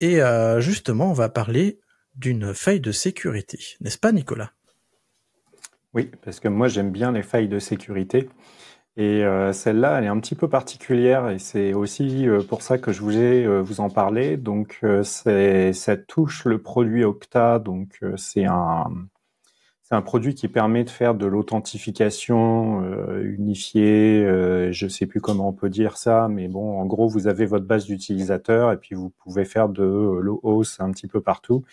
Et euh, justement, on va parler d'une faille de sécurité, n'est-ce pas Nicolas Oui, parce que moi j'aime bien les failles de sécurité. Et euh, celle-là, elle est un petit peu particulière et c'est aussi euh, pour ça que je voulais vous en parler. Donc, ça touche le produit Octa. Donc, c'est un, c'est un produit qui permet de faire de l'authentification euh, unifiée, euh, je ne sais plus comment on peut dire ça, mais bon, en gros, vous avez votre base d'utilisateurs et puis vous pouvez faire de l'OAuth un petit peu partout.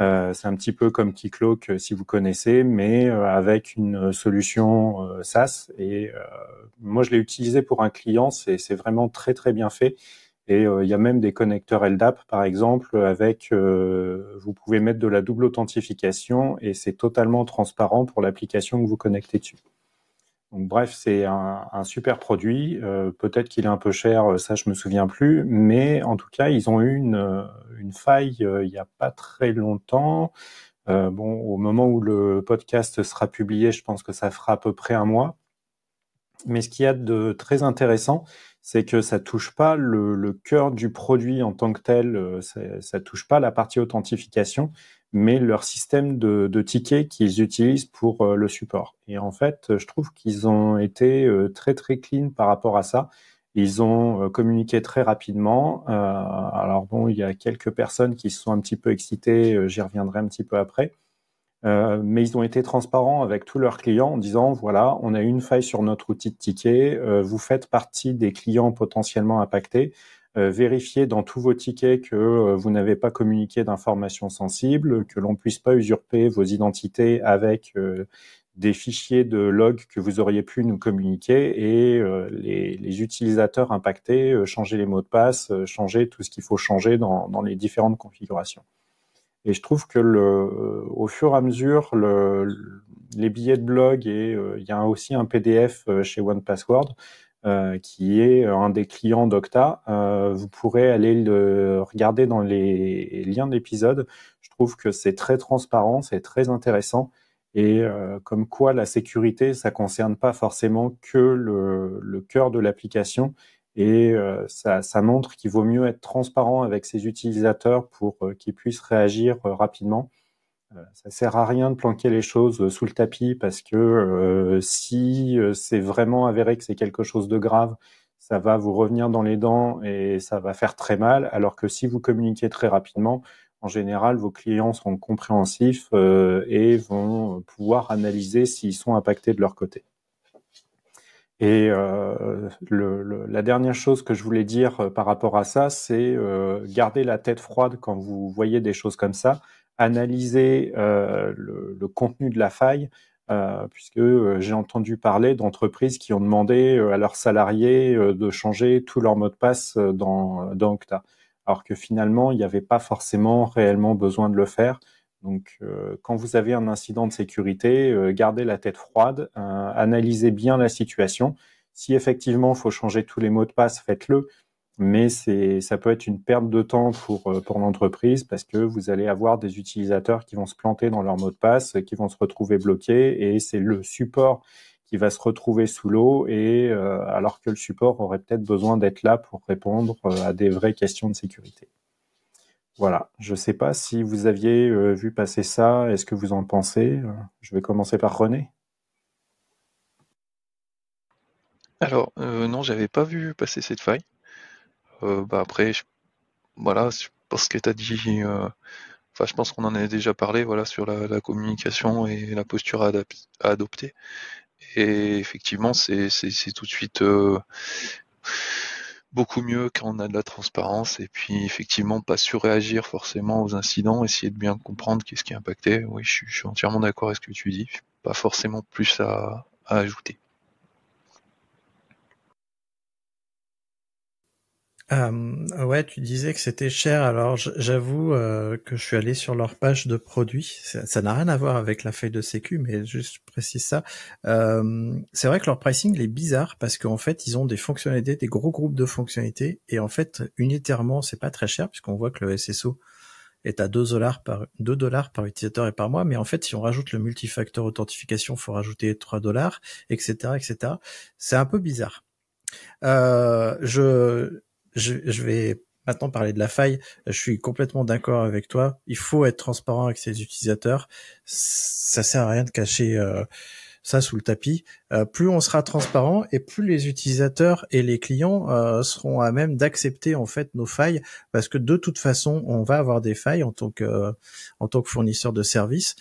Euh, c'est un petit peu comme Keycloak si vous connaissez, mais avec une solution SaaS. Et moi, je l'ai utilisé pour un client, c'est vraiment très très bien fait. Euh, il y a même des connecteurs LDAP, par exemple, avec euh, vous pouvez mettre de la double authentification et c'est totalement transparent pour l'application que vous connectez dessus. bref, c'est un, super produit. Euh, peut-être qu'il est un peu cher, ça je me souviens plus, mais en tout cas, ils ont eu une, faille il n'y a pas très longtemps. bon, au moment où le podcast sera publié, je pense que ça fera à peu près un mois. Mais ce qu'il y a de très intéressant, c'est que ça touche pas le, le, cœur du produit en tant que tel, euh, ça, ne touche pas la partie authentification, mais leur système de, de tickets qu'ils utilisent pour euh, le support. Et en fait, euh, je trouve qu'ils ont été très très clean par rapport à ça. Ils ont communiqué très rapidement. alors bon, il y a quelques personnes qui se sont un petit peu excitées, j'y reviendrai un petit peu après. Euh, mais ils ont été transparents avec tous leurs clients en disant voilà, on a une faille sur notre outil de ticket, euh, vous faites partie des clients potentiellement impactés. Euh, vérifiez dans tous vos tickets que vous n'avez pas communiqué d'informations sensibles, que l'on puisse pas usurper vos identités avec des fichiers de log que vous auriez pu nous communiquer et les, utilisateurs impactés, changer les mots de passe, changer tout ce qu'il faut changer dans les différentes configurations. Et je trouve que le, au fur et à mesure, les billets de blog et euh, il y a aussi un PDF euh, chez One Password euh, qui est un des clients d'Octa. vous pourrez aller le regarder dans les liens d'épisode. Je trouve que c'est très transparent, c'est très intéressant. Et comme quoi la sécurité, ça concerne pas forcément que le cœur de l'application, et euh, ça, montre qu'il vaut mieux être transparent avec ses utilisateurs pour euh, qu'ils puissent réagir euh, rapidement. Ça sert à rien de planquer les choses sous le tapis parce que si c'est vraiment avéré que c'est quelque chose de grave, ça va vous revenir dans les dents et ça va faire très mal. Alors que si vous communiquez très rapidement, en général, vos clients seront compréhensifs et vont pouvoir analyser s'ils sont impactés de leur côté. Et euh, la dernière chose que je voulais dire euh, par rapport à ça, c'est euh, garder la tête froide quand vous voyez des choses comme ça, analyser le, contenu de la faille, puisque j'ai entendu parler d'entreprises qui ont demandé à leurs salariés de changer tout leur mot de passe dans, dans Octa, alors que finalement, il n'y avait pas forcément réellement besoin de le faire donc, euh, quand vous avez un incident de sécurité, euh, gardez la tête froide, euh, analysez bien la situation. Si effectivement, il faut changer tous les mots de passe, faites-le. Mais ça peut être une perte de temps pour, l'entreprise parce que vous allez avoir des utilisateurs qui vont se planter dans leurs mots de passe, qui vont se retrouver bloqués et c'est le support qui va se retrouver sous l'eau et alors que le support aurait peut-être besoin d'être là pour répondre à des vraies questions de sécurité. Voilà, je sais pas si vous aviez euh, vu passer ça, est-ce que vous en pensez euh, Je vais commencer par René. Alors, euh, non, j'avais pas vu passer cette faille. Euh, bah après, je, voilà, parce que tu as dit, enfin, je pense qu'on en a déjà parlé voilà, sur la, communication et la posture à, à adopter. Et effectivement, c'est tout de suite beaucoup mieux quand on a de la transparence et puis effectivement pas surréagir forcément aux incidents, essayer de bien comprendre qu'est-ce qui est impacté. Oui, je suis, entièrement d'accord avec ce que tu dis. Pas forcément plus à ajouter. Euh, ouais, tu disais que c'était cher. Alors, j'avoue euh, que je suis allé sur leur page de produits. Ça n'a rien à voir avec la feuille de sécu, mais juste je précise ça. Euh, c'est vrai que leur pricing il est bizarre parce qu'en fait, ils ont des fonctionnalités, des gros groupes de fonctionnalités, et en fait, unitairement, c'est pas très cher puisqu'on voit que le SSO est à 2 dollars par 2 dollars par utilisateur et par mois, mais en fait, si on rajoute le multifacteur authentification, faut rajouter 3 dollars, etc., etc. C'est un peu bizarre. Euh, je je, vais maintenant parler de la faille. Je suis complètement d'accord avec toi. Il faut être transparent avec ses utilisateurs. Ça sert à rien de cacher euh, ça sous le tapis. Euh, plus on sera transparent et plus les utilisateurs et les clients euh, seront à même d'accepter en fait nos failles, parce que de toute façon, on va avoir des failles en tant que en tant que fournisseur de services.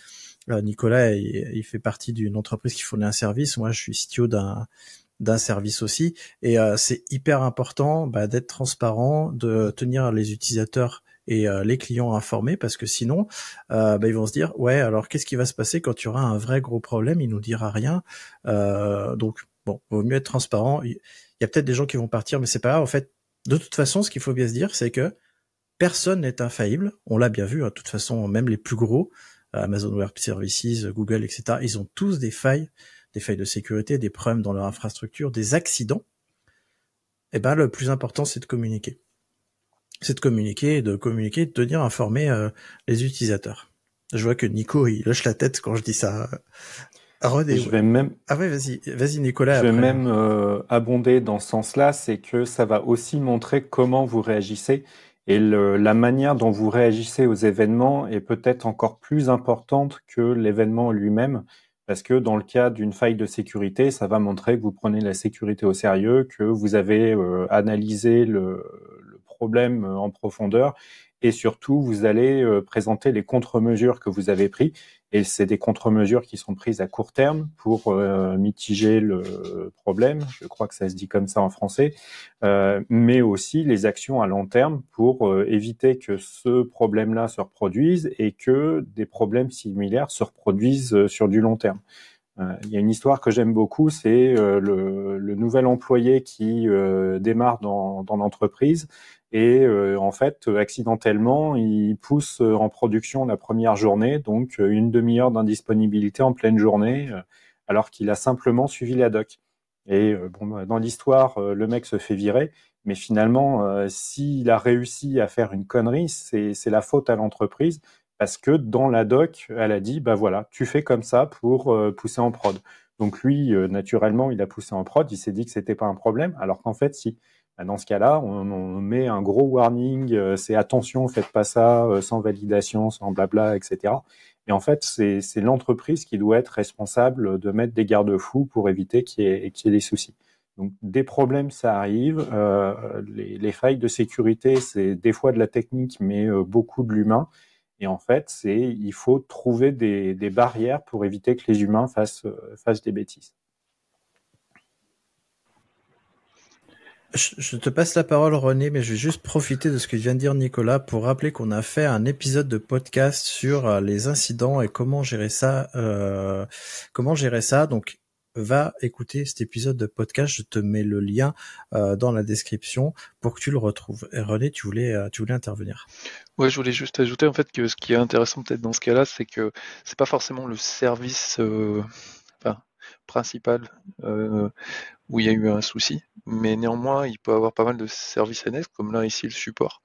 Nicolas, il, fait partie d'une entreprise qui fournit un service. Moi, je suis CTO d'un d'un service aussi. Et euh, c'est hyper important bah, d'être transparent, de tenir les utilisateurs et euh, les clients informés parce que sinon euh, bah, ils vont se dire ouais alors qu'est-ce qui va se passer quand tu auras un vrai gros problème il nous dira rien donc bon vaut mieux être transparent il y a peut-être des gens qui vont partir mais c'est pas grave en fait de toute façon ce qu'il faut bien se dire c'est que personne n'est infaillible on l'a bien vu hein. de toute façon même les plus gros Amazon Web Services Google etc ils ont tous des failles des failles de sécurité, des problèmes dans leur infrastructure, des accidents, eh ben le plus important c'est de communiquer. C'est de communiquer, de communiquer, de tenir informés euh, les utilisateurs. Je vois que Nico il lâche la tête quand je dis ça. je vais même. Ah vas-y, vas-y Nicolas. Je vais même euh, abonder dans ce sens-là, c'est que ça va aussi montrer comment vous réagissez et la manière dont vous réagissez aux événements est peut-être encore plus importante que l'événement lui-même parce que dans le cas d'une faille de sécurité, ça va montrer que vous prenez la sécurité au sérieux, que vous avez euh, analysé le, problème euh, en profondeur et surtout, vous allez euh, présenter les contre-mesures que vous avez prises et c'est des contre-mesures qui sont prises à court terme pour euh, mitiger le problème, je crois que ça se dit comme ça en français, euh, mais aussi les actions à long terme pour euh, éviter que ce problème-là se reproduise et que des problèmes similaires se reproduisent sur du long terme. Il y a une histoire que j'aime beaucoup, c'est le, nouvel employé qui démarre dans l'entreprise et euh, en fait, accidentellement, il pousse euh, en production la première journée, donc euh, une demi-heure d'indisponibilité en pleine journée, alors qu'il a simplement suivi la doc. Et bon, bah, dans l'histoire, le mec se fait virer, mais finalement, s'il a réussi à faire une connerie, c'est la faute à l'entreprise parce que dans la doc, elle a dit, bah voilà, tu fais comme ça pour pousser en prod. Donc lui, naturellement, il a poussé en prod, il s'est dit que c'était pas un problème, alors qu'en fait, si. Ah, dans ce cas-là, on, met un gros warning, euh, c'est attention, faites pas ça, euh, sans validation, sans blabla, etc. Et en fait, c'est l'entreprise qui doit être responsable de mettre des garde-fous pour éviter qu'il y, ait des soucis. Donc des problèmes, ça arrive. Euh, les, failles de sécurité, c'est des fois de la technique, mais beaucoup de l'humain. Et en fait, c'est il faut trouver des, barrières pour éviter que les humains fassent des bêtises. Je te passe la parole, René, mais je vais juste profiter de ce que vient de dire Nicolas pour rappeler qu'on a fait un épisode de podcast sur euh, les incidents et comment gérer ça. Euh, comment gérer ça Donc, va écouter cet épisode de podcast. Je te mets le lien euh, dans la description pour que tu le retrouves. Et René, tu voulais, tu voulais intervenir. Oui, je voulais juste ajouter en fait que ce qui est intéressant peut-être dans ce cas-là, c'est que c'est pas forcément le service principal euh, où il y a eu un souci. Mais néanmoins, il peut avoir pas mal de services NS comme là ici le support,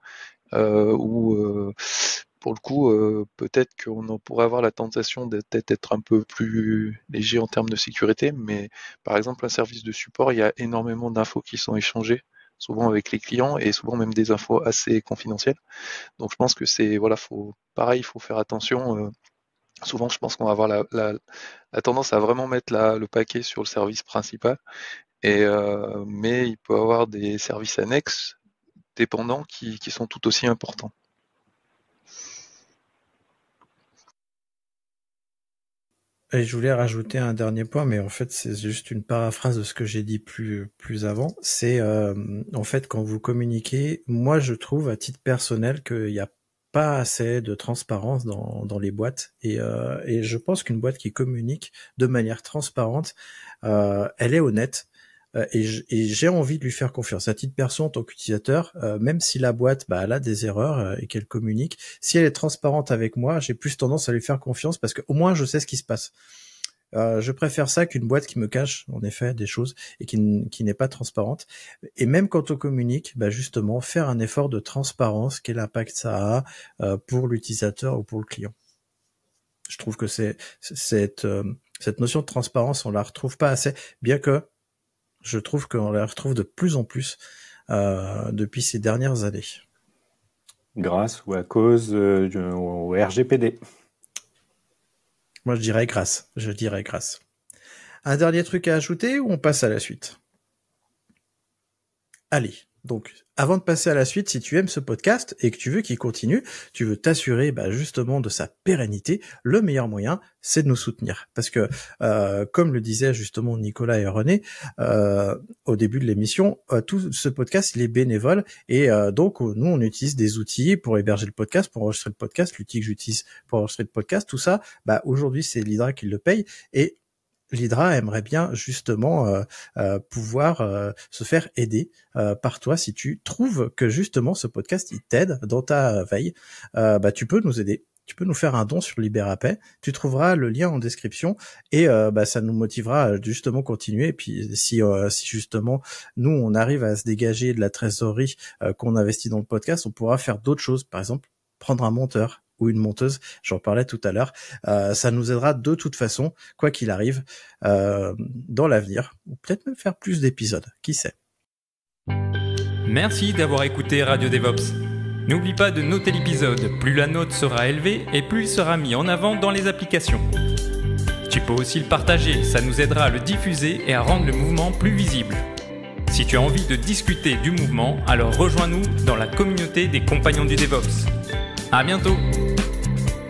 ou euh, où euh, pour le coup, peut-être qu'on pourrait avoir la tentation d'être un peu plus léger en termes de sécurité. Mais par exemple, un service de support, il y a énormément d'infos qui sont échangées souvent avec les clients et souvent même des infos assez confidentielles. Donc je pense que c'est voilà, faut pareil, il faut faire attention souvent je pense qu'on va avoir la, tendance à vraiment mettre le paquet sur le service principal, et, euh, mais il peut avoir des services annexes dépendants qui, sont tout aussi importants. Et je voulais rajouter un dernier point, mais en fait c'est juste une paraphrase de ce que j'ai dit plus avant. C'est euh, en fait quand vous communiquez, moi je trouve à titre personnel qu'il n'y a pas assez de transparence dans, dans les boîtes. Et, euh, et je pense qu'une boîte qui communique de manière transparente, euh, elle est honnête. Euh, et j'ai envie de lui faire confiance. À titre perso, en tant qu'utilisateur, même si la boîte, bah, elle a des erreurs et qu'elle communique, si elle est transparente avec moi, j'ai plus tendance à lui faire confiance parce que au moins je sais ce qui se passe. Euh, je préfère ça qu'une boîte qui me cache en effet des choses et qui, n'est pas transparente. Et même quand on communique, bah, justement, faire un effort de transparence, quel impact ça a euh, pour l'utilisateur ou pour le client. Je trouve que c'est euh, cette, notion de transparence, on la retrouve pas assez, bien que je trouve qu'on la retrouve de plus en plus depuis ces dernières années. Grâce ou à cause du, au RGPD. Moi, je dirais grâce. Je dirais grâce. Un dernier truc à ajouter ou on passe à la suite Allez, donc, avant de passer à la suite, si tu aimes ce podcast et que tu veux qu'il continue, tu veux t'assurer bah, justement de sa pérennité, le meilleur moyen, c'est de nous soutenir. Parce que, euh, comme le disaient justement Nicolas et René euh, au début de l'émission, euh, tout ce podcast, il est bénévole. Et donc, nous, on utilise des outils pour héberger le podcast, pour enregistrer le podcast, l'outil que j'utilise pour enregistrer le podcast, tout ça, bah, aujourd'hui, c'est l'Idra qui le paye. Et l'Hydra aimerait bien justement euh, euh, pouvoir euh, se faire aider par toi si tu trouves que justement ce podcast il t'aide dans ta veille, bah tu peux nous aider. Tu peux nous faire un don sur LibéraPaix, Tu trouveras le lien en description et bah, ça nous motivera à justement continuer. Et puis si, si justement nous on arrive à se dégager de la trésorerie qu'on investit dans le podcast, on pourra faire d'autres choses. Par exemple, prendre un monteur, ou une monteuse, j'en parlais tout à l'heure, euh, ça nous aidera de toute façon, quoi qu'il arrive, euh, dans l'avenir, ou peut-être même faire plus d'épisodes, qui sait. Merci d'avoir écouté Radio DevOps. N'oublie pas de noter l'épisode, plus la note sera élevée et plus il sera mis en avant dans les applications. Tu peux aussi le partager, ça nous aidera à le diffuser et à rendre le mouvement plus visible. Si tu as envie de discuter du mouvement, alors rejoins-nous dans la communauté des compagnons du DevOps. À bientôt!